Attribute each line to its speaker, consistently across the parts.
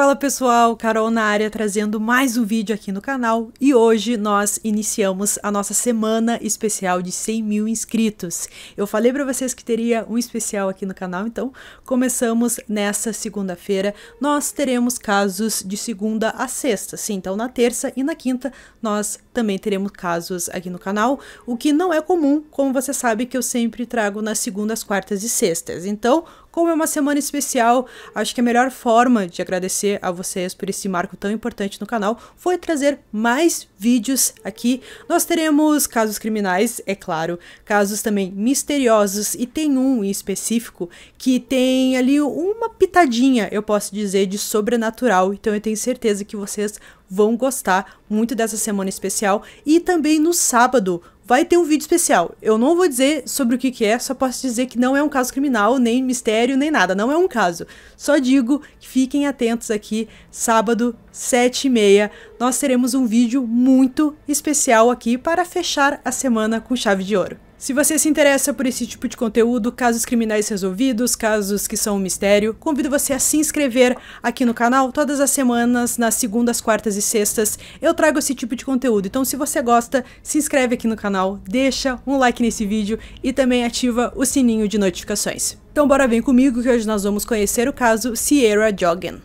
Speaker 1: Fala pessoal, Carol na área trazendo mais um vídeo aqui no canal e hoje nós iniciamos a nossa semana especial de 100 mil inscritos. Eu falei para vocês que teria um especial aqui no canal, então começamos nessa segunda-feira. Nós teremos casos de segunda a sexta, sim, então na terça e na quinta nós também teremos casos aqui no canal, o que não é comum, como você sabe que eu sempre trago nas segundas, quartas e sextas. Então como é uma semana especial, acho que a melhor forma de agradecer a vocês por esse marco tão importante no canal foi trazer mais vídeos aqui. Nós teremos casos criminais, é claro, casos também misteriosos e tem um em específico que tem ali uma pitadinha, eu posso dizer, de sobrenatural. Então eu tenho certeza que vocês vão gostar muito dessa semana especial e também no sábado vai ter um vídeo especial. Eu não vou dizer sobre o que, que é, só posso dizer que não é um caso criminal, nem mistério, nem nada. Não é um caso. Só digo que fiquem atentos aqui, sábado, 7 e meia, nós teremos um vídeo muito especial aqui para fechar a semana com chave de ouro. Se você se interessa por esse tipo de conteúdo, casos criminais resolvidos, casos que são um mistério, convido você a se inscrever aqui no canal todas as semanas, nas segundas, quartas e sextas. Eu trago esse tipo de conteúdo, então se você gosta, se inscreve aqui no canal, deixa um like nesse vídeo e também ativa o sininho de notificações. Então bora vem comigo que hoje nós vamos conhecer o caso Sierra Joggin.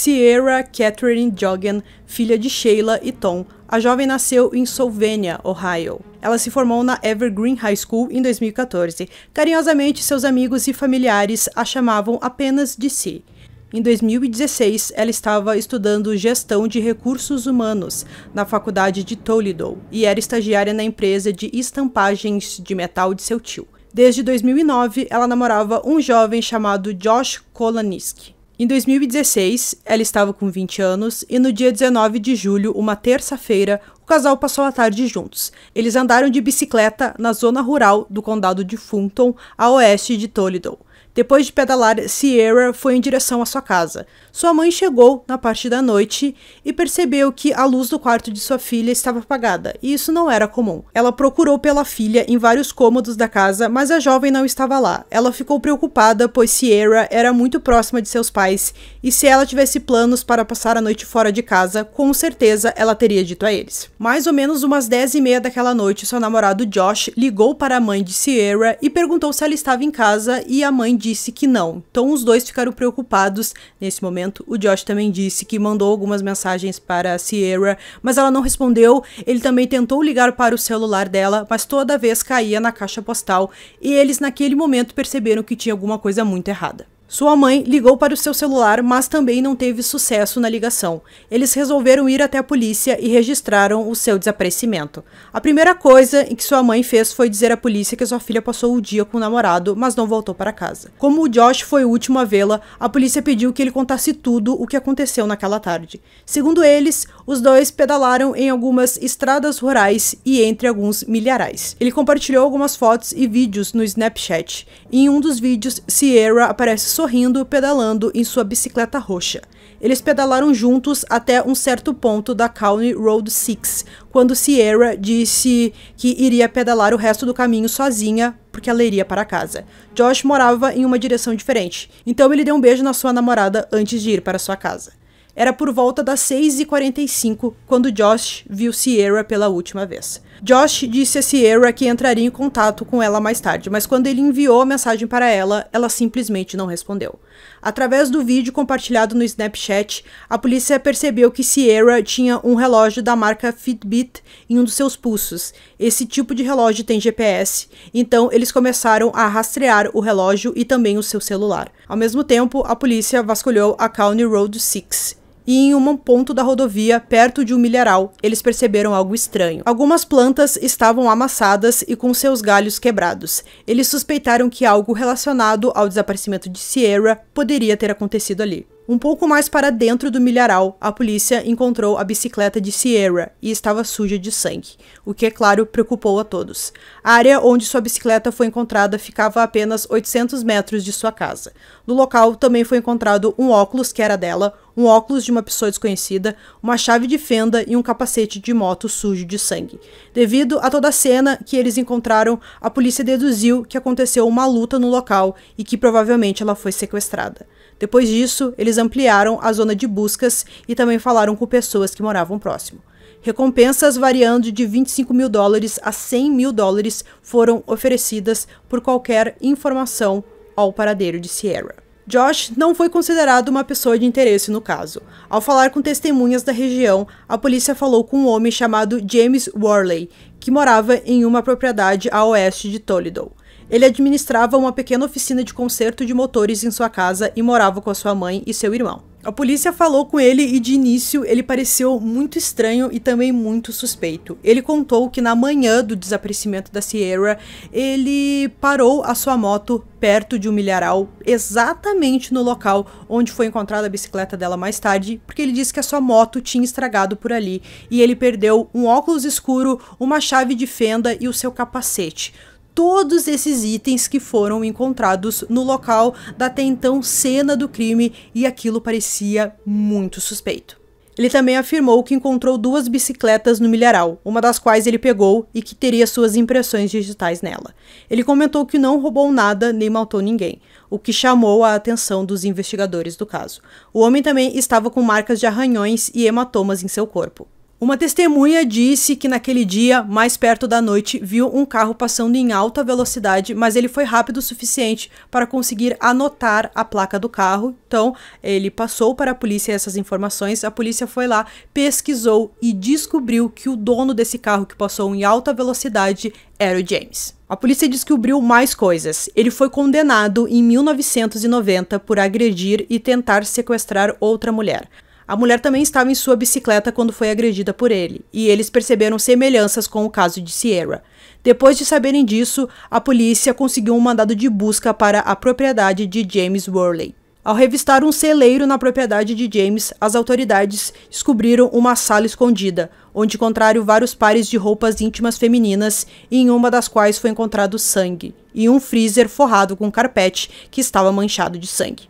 Speaker 1: Sierra Catherine Joggen, filha de Sheila e Tom. A jovem nasceu em Sylvania, Ohio. Ela se formou na Evergreen High School em 2014. Carinhosamente, seus amigos e familiares a chamavam apenas de Si. Em 2016, ela estava estudando gestão de recursos humanos na faculdade de Toledo e era estagiária na empresa de estampagens de metal de seu tio. Desde 2009, ela namorava um jovem chamado Josh Kolanisky. Em 2016, ela estava com 20 anos e no dia 19 de julho, uma terça-feira, o casal passou a tarde juntos. Eles andaram de bicicleta na zona rural do condado de Fulton, a oeste de Toledo. Depois de pedalar, Sierra foi em direção à sua casa. Sua mãe chegou na parte da noite e percebeu que a luz do quarto de sua filha estava apagada, e isso não era comum. Ela procurou pela filha em vários cômodos da casa, mas a jovem não estava lá. Ela ficou preocupada, pois Sierra era muito próxima de seus pais, e se ela tivesse planos para passar a noite fora de casa, com certeza ela teria dito a eles. Mais ou menos umas 10 e meia daquela noite, seu namorado Josh ligou para a mãe de Sierra e perguntou se ela estava em casa, e a mãe disse disse que não. Então os dois ficaram preocupados nesse momento. O Josh também disse que mandou algumas mensagens para a Sierra, mas ela não respondeu. Ele também tentou ligar para o celular dela, mas toda vez caía na caixa postal. E eles naquele momento perceberam que tinha alguma coisa muito errada. Sua mãe ligou para o seu celular, mas também não teve sucesso na ligação. Eles resolveram ir até a polícia e registraram o seu desaparecimento. A primeira coisa que sua mãe fez foi dizer à polícia que sua filha passou o dia com o namorado, mas não voltou para casa. Como o Josh foi o último a vê-la, a polícia pediu que ele contasse tudo o que aconteceu naquela tarde. Segundo eles, os dois pedalaram em algumas estradas rurais e entre alguns milharais. Ele compartilhou algumas fotos e vídeos no Snapchat. em um dos vídeos, Sierra aparece sorrindo, pedalando em sua bicicleta roxa. Eles pedalaram juntos até um certo ponto da County Road 6, quando Sierra disse que iria pedalar o resto do caminho sozinha, porque ela iria para casa. Josh morava em uma direção diferente, então ele deu um beijo na sua namorada antes de ir para sua casa. Era por volta das 6h45 quando Josh viu Sierra pela última vez. Josh disse a Sierra que entraria em contato com ela mais tarde, mas quando ele enviou a mensagem para ela, ela simplesmente não respondeu. Através do vídeo compartilhado no Snapchat, a polícia percebeu que Sierra tinha um relógio da marca Fitbit em um dos seus pulsos. Esse tipo de relógio tem GPS, então eles começaram a rastrear o relógio e também o seu celular. Ao mesmo tempo, a polícia vasculhou a County Road 6 e em um ponto da rodovia, perto de um milharal, eles perceberam algo estranho. Algumas plantas estavam amassadas e com seus galhos quebrados. Eles suspeitaram que algo relacionado ao desaparecimento de Sierra poderia ter acontecido ali. Um pouco mais para dentro do milharal, a polícia encontrou a bicicleta de Sierra e estava suja de sangue, o que, é claro, preocupou a todos. A área onde sua bicicleta foi encontrada ficava a apenas 800 metros de sua casa. No local também foi encontrado um óculos que era dela, um óculos de uma pessoa desconhecida, uma chave de fenda e um capacete de moto sujo de sangue. Devido a toda a cena que eles encontraram, a polícia deduziu que aconteceu uma luta no local e que provavelmente ela foi sequestrada. Depois disso, eles ampliaram a zona de buscas e também falaram com pessoas que moravam próximo. Recompensas variando de 25 mil dólares a 100 mil dólares foram oferecidas por qualquer informação ao paradeiro de Sierra. Josh não foi considerado uma pessoa de interesse no caso. Ao falar com testemunhas da região, a polícia falou com um homem chamado James Worley, que morava em uma propriedade a oeste de Toledo. Ele administrava uma pequena oficina de conserto de motores em sua casa e morava com a sua mãe e seu irmão. A polícia falou com ele e de início ele pareceu muito estranho e também muito suspeito. Ele contou que na manhã do desaparecimento da Sierra, ele parou a sua moto perto de um milharal, exatamente no local onde foi encontrada a bicicleta dela mais tarde, porque ele disse que a sua moto tinha estragado por ali e ele perdeu um óculos escuro, uma chave de fenda e o seu capacete todos esses itens que foram encontrados no local da até então cena do crime e aquilo parecia muito suspeito. Ele também afirmou que encontrou duas bicicletas no milharal, uma das quais ele pegou e que teria suas impressões digitais nela. Ele comentou que não roubou nada nem matou ninguém, o que chamou a atenção dos investigadores do caso. O homem também estava com marcas de arranhões e hematomas em seu corpo. Uma testemunha disse que naquele dia, mais perto da noite, viu um carro passando em alta velocidade, mas ele foi rápido o suficiente para conseguir anotar a placa do carro. Então, ele passou para a polícia essas informações. A polícia foi lá, pesquisou e descobriu que o dono desse carro que passou em alta velocidade era o James. A polícia descobriu mais coisas. Ele foi condenado em 1990 por agredir e tentar sequestrar outra mulher. A mulher também estava em sua bicicleta quando foi agredida por ele, e eles perceberam semelhanças com o caso de Sierra. Depois de saberem disso, a polícia conseguiu um mandado de busca para a propriedade de James Worley. Ao revistar um celeiro na propriedade de James, as autoridades descobriram uma sala escondida, onde encontraram vários pares de roupas íntimas femininas, e em uma das quais foi encontrado sangue, e um freezer forrado com carpete que estava manchado de sangue.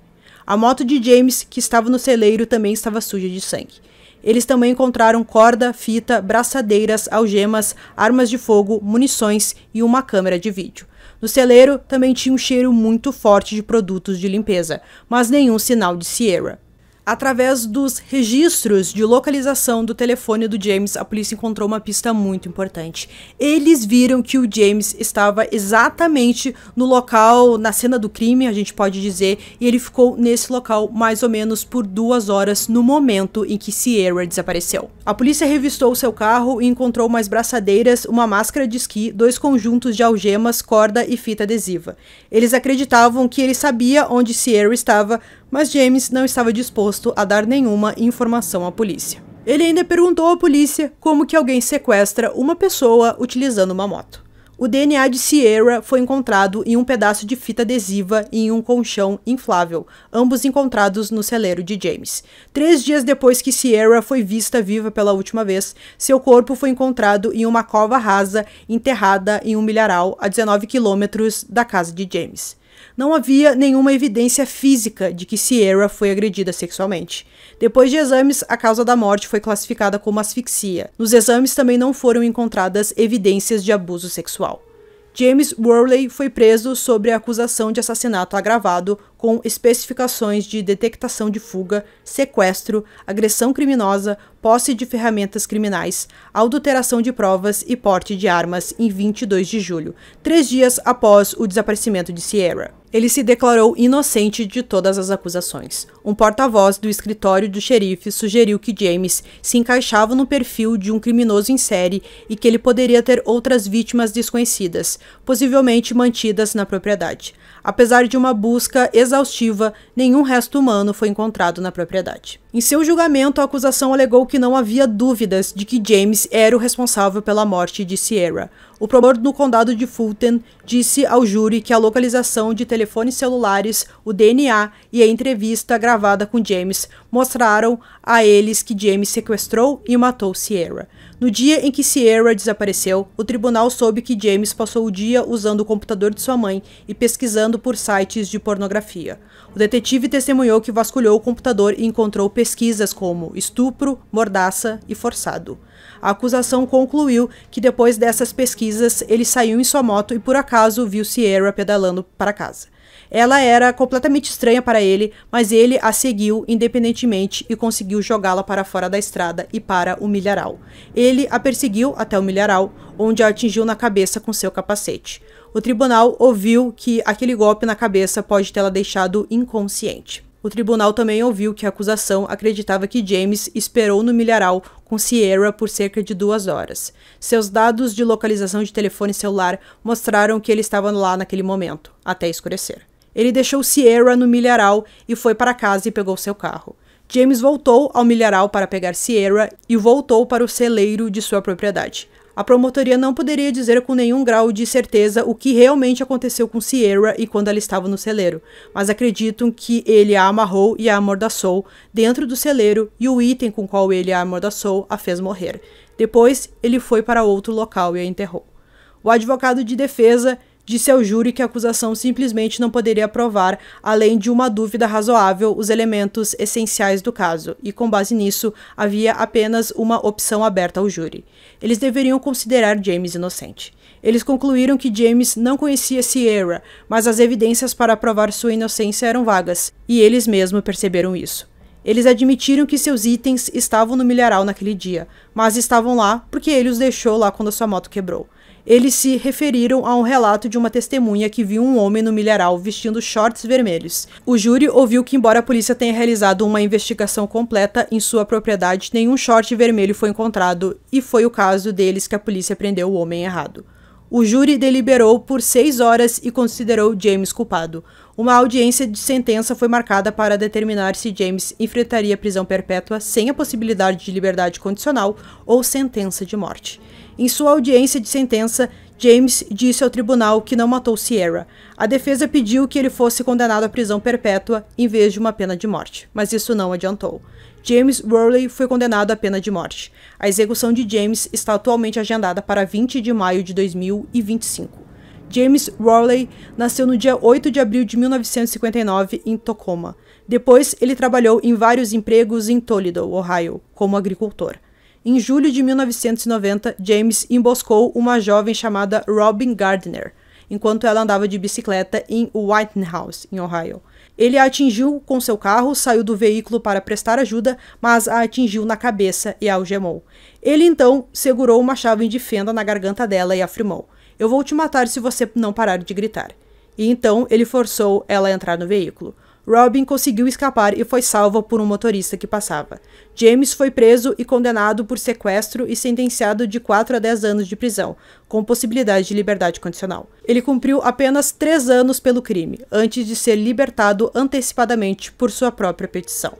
Speaker 1: A moto de James, que estava no celeiro, também estava suja de sangue. Eles também encontraram corda, fita, braçadeiras, algemas, armas de fogo, munições e uma câmera de vídeo. No celeiro também tinha um cheiro muito forte de produtos de limpeza, mas nenhum sinal de Sierra. Através dos registros de localização do telefone do James, a polícia encontrou uma pista muito importante. Eles viram que o James estava exatamente no local, na cena do crime, a gente pode dizer, e ele ficou nesse local mais ou menos por duas horas no momento em que Sierra desapareceu. A polícia revistou seu carro e encontrou umas braçadeiras, uma máscara de esqui, dois conjuntos de algemas, corda e fita adesiva. Eles acreditavam que ele sabia onde Sierra estava, mas James não estava disposto a dar nenhuma informação à polícia. Ele ainda perguntou à polícia como que alguém sequestra uma pessoa utilizando uma moto. O DNA de Sierra foi encontrado em um pedaço de fita adesiva e em um colchão inflável, ambos encontrados no celeiro de James. Três dias depois que Sierra foi vista viva pela última vez, seu corpo foi encontrado em uma cova rasa enterrada em um milharal a 19 quilômetros da casa de James. Não havia nenhuma evidência física de que Sierra foi agredida sexualmente. Depois de exames, a causa da morte foi classificada como asfixia. Nos exames também não foram encontradas evidências de abuso sexual. James Worley foi preso sobre a acusação de assassinato agravado com especificações de detectação de fuga, sequestro, agressão criminosa, posse de ferramentas criminais, adulteração de provas e porte de armas em 22 de julho, três dias após o desaparecimento de Sierra. Ele se declarou inocente de todas as acusações. Um porta-voz do escritório do xerife sugeriu que James se encaixava no perfil de um criminoso em série e que ele poderia ter outras vítimas desconhecidas, possivelmente mantidas na propriedade. Apesar de uma busca exaustiva, nenhum resto humano foi encontrado na propriedade. Em seu julgamento, a acusação alegou que não havia dúvidas de que James era o responsável pela morte de Sierra. O promotor no condado de Fulton disse ao júri que a localização de telefones celulares, o DNA e a entrevista gravada com James mostraram a eles que James sequestrou e matou Sierra. No dia em que Sierra desapareceu, o tribunal soube que James passou o dia usando o computador de sua mãe e pesquisando por sites de pornografia. O detetive testemunhou que vasculhou o computador e encontrou pesquisas como estupro, mordaça e forçado. A acusação concluiu que depois dessas pesquisas ele saiu em sua moto e por acaso viu Sierra pedalando para casa. Ela era completamente estranha para ele, mas ele a seguiu independentemente e conseguiu jogá-la para fora da estrada e para o milharal. Ele a perseguiu até o milharal, onde a atingiu na cabeça com seu capacete. O tribunal ouviu que aquele golpe na cabeça pode tê-la deixado inconsciente. O tribunal também ouviu que a acusação acreditava que James esperou no milharal com Sierra por cerca de duas horas. Seus dados de localização de telefone celular mostraram que ele estava lá naquele momento, até escurecer. Ele deixou Sierra no milharal e foi para casa e pegou seu carro. James voltou ao milharal para pegar Sierra e voltou para o celeiro de sua propriedade. A promotoria não poderia dizer com nenhum grau de certeza o que realmente aconteceu com Sierra e quando ela estava no celeiro, mas acreditam que ele a amarrou e a amordaçou dentro do celeiro e o item com qual ele a amordaçou a fez morrer. Depois, ele foi para outro local e a enterrou. O advogado de defesa disse ao júri que a acusação simplesmente não poderia provar, além de uma dúvida razoável, os elementos essenciais do caso, e com base nisso, havia apenas uma opção aberta ao júri. Eles deveriam considerar James inocente. Eles concluíram que James não conhecia Sierra, mas as evidências para provar sua inocência eram vagas, e eles mesmos perceberam isso. Eles admitiram que seus itens estavam no milharal naquele dia, mas estavam lá porque ele os deixou lá quando sua moto quebrou eles se referiram a um relato de uma testemunha que viu um homem no milharal vestindo shorts vermelhos. O júri ouviu que, embora a polícia tenha realizado uma investigação completa em sua propriedade, nenhum short vermelho foi encontrado e foi o caso deles que a polícia prendeu o homem errado. O júri deliberou por seis horas e considerou James culpado. Uma audiência de sentença foi marcada para determinar se James enfrentaria prisão perpétua sem a possibilidade de liberdade condicional ou sentença de morte. Em sua audiência de sentença, James disse ao tribunal que não matou Sierra. A defesa pediu que ele fosse condenado à prisão perpétua em vez de uma pena de morte, mas isso não adiantou. James Worley foi condenado à pena de morte. A execução de James está atualmente agendada para 20 de maio de 2025. James Rowley nasceu no dia 8 de abril de 1959 em Tacoma. Depois, ele trabalhou em vários empregos em Toledo, Ohio, como agricultor. Em julho de 1990, James emboscou uma jovem chamada Robin Gardner, enquanto ela andava de bicicleta em White House, em Ohio. Ele a atingiu com seu carro, saiu do veículo para prestar ajuda, mas a atingiu na cabeça e a algemou. Ele então segurou uma chave de fenda na garganta dela e afirmou: eu vou te matar se você não parar de gritar. E então ele forçou ela a entrar no veículo. Robin conseguiu escapar e foi salva por um motorista que passava. James foi preso e condenado por sequestro e sentenciado de 4 a 10 anos de prisão, com possibilidade de liberdade condicional. Ele cumpriu apenas 3 anos pelo crime, antes de ser libertado antecipadamente por sua própria petição.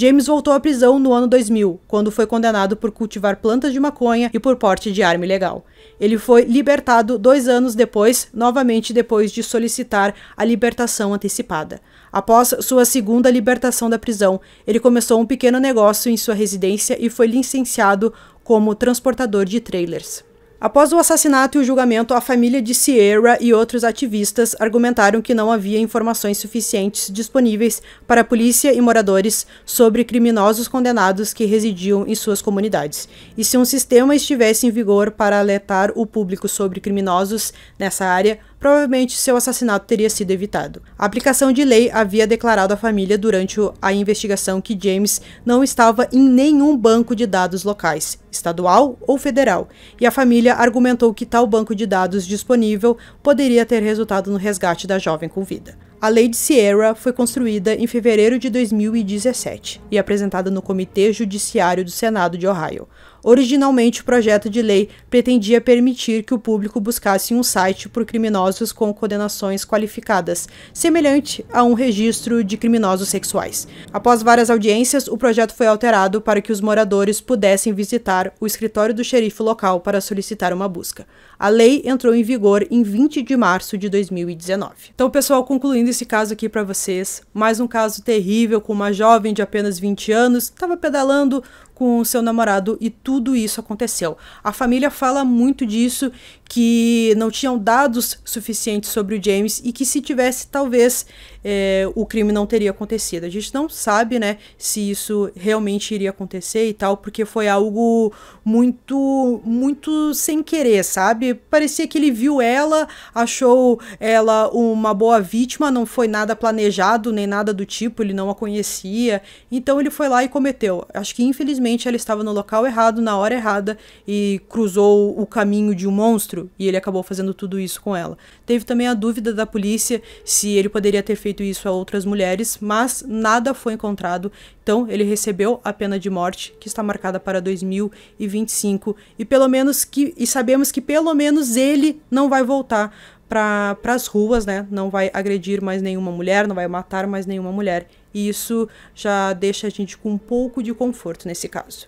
Speaker 1: James voltou à prisão no ano 2000, quando foi condenado por cultivar plantas de maconha e por porte de arma ilegal. Ele foi libertado dois anos depois, novamente depois de solicitar a libertação antecipada. Após sua segunda libertação da prisão, ele começou um pequeno negócio em sua residência e foi licenciado como transportador de trailers. Após o assassinato e o julgamento, a família de Sierra e outros ativistas argumentaram que não havia informações suficientes disponíveis para a polícia e moradores sobre criminosos condenados que residiam em suas comunidades. E se um sistema estivesse em vigor para alertar o público sobre criminosos nessa área, provavelmente seu assassinato teria sido evitado. A aplicação de lei havia declarado à família durante a investigação que James não estava em nenhum banco de dados locais, estadual ou federal, e a família argumentou que tal banco de dados disponível poderia ter resultado no resgate da jovem com vida. A Lei de Sierra foi construída em fevereiro de 2017 e apresentada no Comitê Judiciário do Senado de Ohio. Originalmente, o projeto de lei pretendia permitir que o público buscasse um site por criminosos com condenações qualificadas, semelhante a um registro de criminosos sexuais. Após várias audiências, o projeto foi alterado para que os moradores pudessem visitar o escritório do xerife local para solicitar uma busca. A lei entrou em vigor em 20 de março de 2019. Então, pessoal, concluindo esse caso aqui para vocês, mais um caso terrível com uma jovem de apenas 20 anos, estava pedalando com o seu namorado e tudo isso aconteceu. A família fala muito disso que não tinham dados suficientes sobre o James e que se tivesse, talvez é, o crime não teria acontecido. A gente não sabe, né, se isso realmente iria acontecer e tal, porque foi algo muito, muito sem querer, sabe? Parecia que ele viu ela, achou ela uma boa vítima, não foi nada planejado nem nada do tipo, ele não a conhecia, então ele foi lá e cometeu. Acho que infelizmente ela estava no local errado, na hora errada e cruzou o caminho de um monstro outro e ele acabou fazendo tudo isso com ela. Teve também a dúvida da polícia se ele poderia ter feito isso a outras mulheres, mas nada foi encontrado, então ele recebeu a pena de morte, que está marcada para 2025, e pelo menos que e sabemos que pelo menos ele não vai voltar para as ruas, né? Não vai agredir mais nenhuma mulher, não vai matar mais nenhuma mulher. E isso já deixa a gente com um pouco de conforto nesse caso.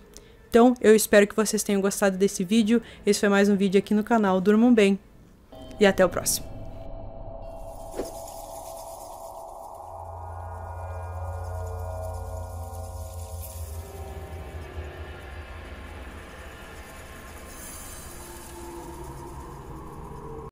Speaker 1: Então, eu espero que vocês tenham gostado desse vídeo. Esse foi mais um vídeo aqui no canal. Durmam bem e até o próximo.